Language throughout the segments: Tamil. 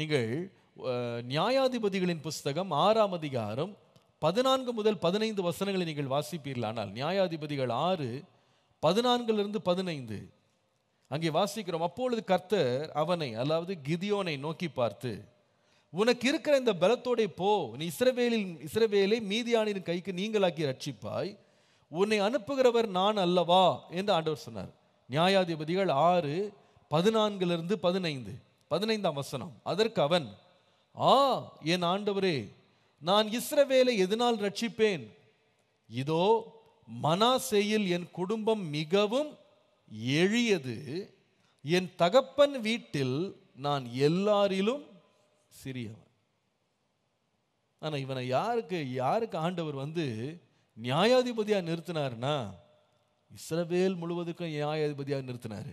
நீங்கள் நியாயாதிபதிகளின் புஸ்தகம் ஆறாம் அதிகாரம் பதினான்கு முதல் பதினைந்து வசனங்களை நீங்கள் வாசிப்பீர்கள் ஆனால் நியாயாதிபதிகள் ஆறு பதினான்கிலிருந்து பதினைந்து அங்கே வாசிக்கிறோம் அப்பொழுது கர்த்தர் அவனை அதாவது கிதியோனை நோக்கி பார்த்து உனக்கு இருக்கிற இந்த பலத்தோடே போ நீ இஸ்ரவேலில் இஸ்ரவேலை மீதியானின் கைக்கு நீங்களாக்கி ரட்சிப்பாய் உன்னை அனுப்புகிறவர் நான் அல்லவா என்று ஆண்டவர் சொன்னார் நியாயாதிபதிகள் ஆறு பதினான்கிலிருந்து பதினைந்து பதினைந்தாம் வசனம் அதற்கு அவன் ஆ என் ஆண்டவரே நான் இஸ்ரவேலை எதனால் ரட்சிப்பேன் இதோ மனாசேயில் என் குடும்பம் மிகவும் எளியது என் தகப்பன் வீட்டில் நான் எல்லாரிலும் சிறியவன் ஆனால் இவனை யாருக்கு யாருக்கு ஆண்டவர் வந்து நியாயாதிபதியாக நிறுத்தினார்னா இஸ்ரவேல் முழுவதுக்கும் நியாயாதிபதியாக நிறுத்தினார்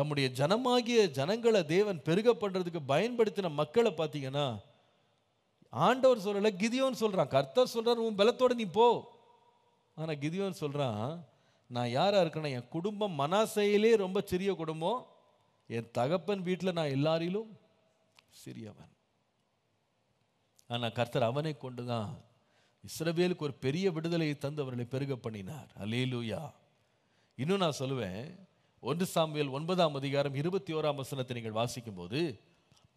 தம்முடைய ஜனமாகிய ஜனங்களை தேவன் பெருக பண்ணுறதுக்கு பயன்படுத்தின மக்களை பார்த்தீங்கன்னா ஆண்டவர் சொல்லலை கிதியோன்னு சொல்கிறான் கர்த்தர் சொல்கிறார் உன் பலத்தோடு நீ போ ஆனால் கிதியோன்னு சொல்கிறான் நான் யாராக இருக்கேன்னா என் குடும்பம் மனாசையிலே ரொம்ப சிறிய குடும்பம் என் தகப்பன் வீட்டில் நான் எல்லாரிலும் சிறியவன் ஆனால் கர்த்தர் அவனை கொண்டு தான் இஸ்ரவேலுக்கு ஒரு பெரிய விடுதலையை தந்து அவர்களை பெருக பண்ணினார் அலேலூயா இன்னும் நான் சொல்லுவேன் ஒன்று சாமியல் ஒன்பதாம் அதிகாரம் இருபத்தி ஓராம் வசனத்தை நீங்கள் வாசிக்கும் போது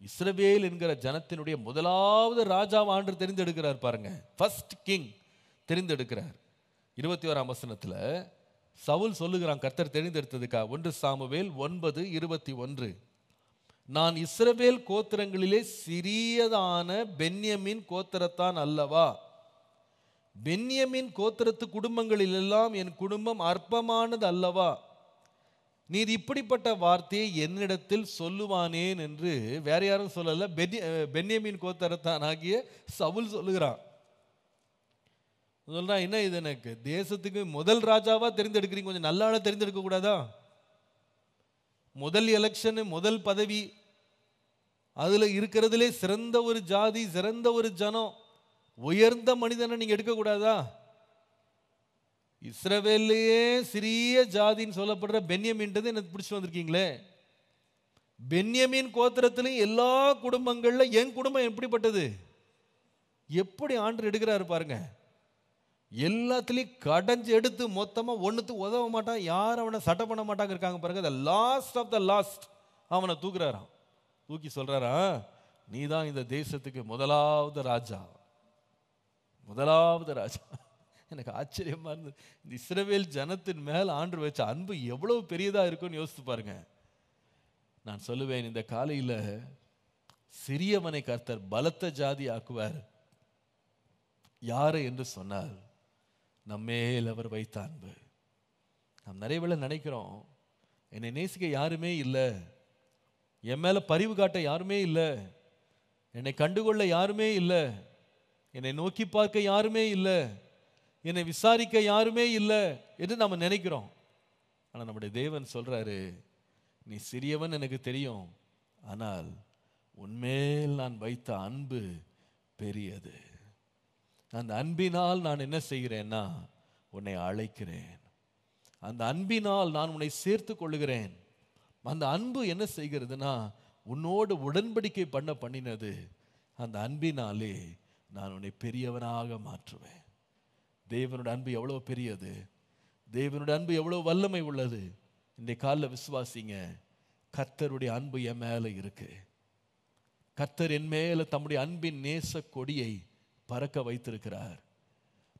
இஸ்ரவேல் என்கிற ஜனத்தினுடைய முதலாவது ராஜாவான்று ஆண்டு தெரிந்தெடுக்கிறார் பாருங்க ஃபர்ஸ்ட் கிங் தெரிந்தெடுக்கிறார் இருபத்தி ஓராம் வசனத்தில் சவுல் சொல்லுகிறான் கர்த்தர் தெரிந்தெடுத்ததுக்கா ஒன்று சாமுவேல் ஒன்பது இருபத்தி ஒன்று நான் இஸ்ரவேல் கோத்திரங்களிலே சிறியதான பென்யமின் கோத்திரத்தான் அல்லவா பென்யமின் கோத்திரத்து குடும்பங்களிலெல்லாம் என் குடும்பம் அற்பமானது அல்லவா நீர் இப்படிப்பட்ட வார்த்தையை என்னிடத்தில் சொல்லுவானேன் என்று வேற யாரும் சொல்லல பென்யமின் கோத்தரத்தான் ஆகிய சவுல் சொல்லுகிறான் சொல்றான் என்ன இது எனக்கு தேசத்துக்கு முதல் ராஜாவா தெரிந்தெடுக்கிறீங்க கொஞ்சம் நல்ல ஆளா தெரிந்தெடுக்க கூடாதா முதல் எலெக்ஷனு முதல் பதவி அதுல இருக்கிறதுலே சிறந்த ஒரு ஜாதி சிறந்த ஒரு ஜனம் உயர்ந்த மனிதனை எடுக்க எடுக்கக்கூடாதா இஸ்ரவேல்லையே சிறிய ஜாதின்னு சொல்லப்படுற பென்யமின்றது எனக்கு பிடிச்சி வந்திருக்கீங்களே பென்யமின் கோத்திரத்திலையும் எல்லா குடும்பங்களில் என் குடும்பம் எப்படிப்பட்டது எப்படி ஆண்டு எடுக்கிறாரு பாருங்க எல்லாத்துலேயும் கடைஞ்சு எடுத்து மொத்தமாக ஒன்றுத்து உதவ மாட்டான் யார் அவனை சட்டை பண்ண மாட்டாங்க இருக்காங்க பாருங்க the last of the last அவனை தூக்குறாராம் தூக்கி சொல்கிறாரா நீ தான் இந்த தேசத்துக்கு முதலாவது ராஜா முதலாவது ராஜா எனக்கு ஆச்சரியமாக இருந்தது இந்த இஸ்ரவேல் ஜனத்தின் மேல் ஆண்டு வச்ச அன்பு எவ்வளோ பெரியதாக இருக்கும்னு யோசித்து பாருங்க நான் சொல்லுவேன் இந்த காலையில் சிறியவனை கர்த்தர் பலத்த ஜாதி ஆக்குவார் யாரு என்று சொன்னால் நம்மேல் அவர் வைத்த அன்பு நாம் நிறைய நினைக்கிறோம் என்னை நேசிக்க யாருமே இல்லை என் மேலே பரிவு காட்ட யாருமே இல்லை என்னை கண்டுகொள்ள யாருமே இல்லை என்னை நோக்கி பார்க்க யாருமே இல்லை என்னை விசாரிக்க யாருமே இல்லை என்று நம்ம நினைக்கிறோம் ஆனால் நம்முடைய தேவன் சொல்கிறாரு நீ சிறியவன் எனக்கு தெரியும் ஆனால் உன்மேல் நான் வைத்த அன்பு பெரியது அந்த அன்பினால் நான் என்ன செய்கிறேன்னா உன்னை அழைக்கிறேன் அந்த அன்பினால் நான் உன்னை சேர்த்து கொள்ளுகிறேன் அந்த அன்பு என்ன செய்கிறதுனா உன்னோடு உடன்படிக்கை பண்ண பண்ணினது அந்த அன்பினாலே நான் உன்னை பெரியவனாக மாற்றுவேன் தேவனுடைய அன்பு எவ்வளோ பெரியது தேவனுடைய அன்பு எவ்வளோ வல்லமை உள்ளது இன்றைய காலில் விசுவாசிங்க கர்த்தருடைய அன்பு என் மேலே இருக்கு கர்த்தர் என் மேலே தம்முடைய அன்பின் நேச கொடியை பறக்க வைத்திருக்கிறார்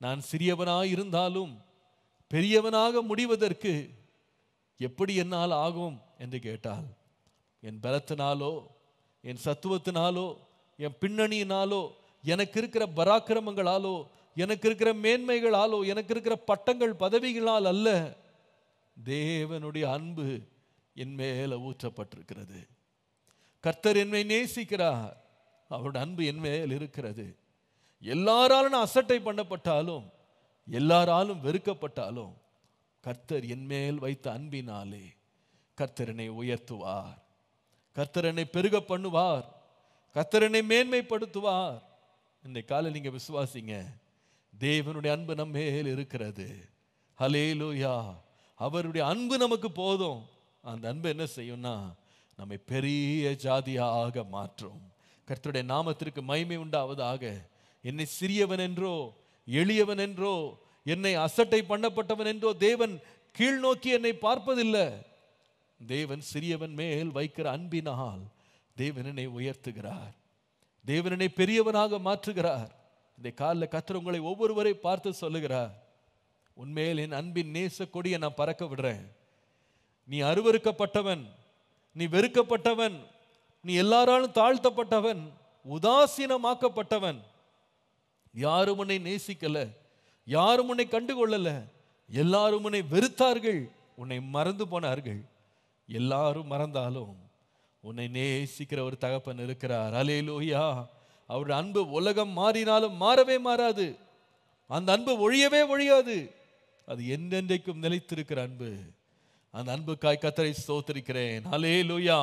நான் சிறியவனாக இருந்தாலும் பெரியவனாக முடிவதற்கு எப்படி என்னால் ஆகும் என்று கேட்டால் என் பலத்தினாலோ என் சத்துவத்தினாலோ என் பின்னணியினாலோ எனக்கு இருக்கிற பராக்கிரமங்களாலோ எனக்கு இருக்கிற மேன்மைகளாலோ எனக்கு இருக்கிற பட்டங்கள் பதவிகளால் அல்ல தேவனுடைய அன்பு என் மேல ஊற்றப்பட்டிருக்கிறது கர்த்தர் என்னை நேசிக்கிறார் அவருடைய அன்பு என் மேல் இருக்கிறது எல்லாராலும் நான் அசட்டை பண்ணப்பட்டாலும் எல்லாராலும் வெறுக்கப்பட்டாலும் கர்த்தர் என் மேல் வைத்த அன்பினாலே கர்த்தரனை உயர்த்துவார் கர்த்தரனை பெருக பண்ணுவார் கர்த்தரனை மேன்மைப்படுத்துவார் இந்த காலை நீங்கள் விசுவாசிங்க தேவனுடைய அன்பு நம்ம மேல் இருக்கிறது லோயா அவருடைய அன்பு நமக்கு போதும் அந்த அன்பு என்ன செய்யும்னா நம்மை பெரிய ஜாதியாக மாற்றும் கர்த்தருடைய நாமத்திற்கு மைமை உண்டாவதாக என்னை சிறியவன் என்றோ எளியவன் என்றோ என்னை அசட்டை பண்ணப்பட்டவன் என்றோ தேவன் கீழ் நோக்கி என்னை பார்ப்பதில்லை தேவன் சிறியவன் மேல் வைக்கிற அன்பினால் தேவன் என்னை உயர்த்துகிறார் தேவன் என்னை பெரியவனாக மாற்றுகிறார் இந்த காலில் கத்துற உங்களை ஒவ்வொருவரை பார்த்து சொல்லுகிறார் உண்மையில் என் அன்பின் நேச கொடியை நான் பறக்க விடுறேன் நீ அருவறுக்கப்பட்டவன் நீ வெறுக்கப்பட்டவன் நீ எல்லாராலும் தாழ்த்தப்பட்டவன் உதாசீனமாக்கப்பட்டவன் யாரும் உன்னை நேசிக்கல யாரும் உன்னை கண்டுகொள்ளல எல்லாரும் உன்னை வெறுத்தார்கள் உன்னை மறந்து போனார்கள் எல்லாரும் மறந்தாலும் உன்னை நேசிக்கிற ஒரு தகப்பன் இருக்கிறார் அலே லோயா அவருடைய அன்பு உலகம் மாறினாலும் மாறவே மாறாது அந்த அன்பு ஒழியவே ஒழியாது அது என்றென்றைக்கும் நிலைத்திருக்கிற அன்பு அந்த அன்புக்காய் கத்தரை சோத்திருக்கிறேன் அலே லூயா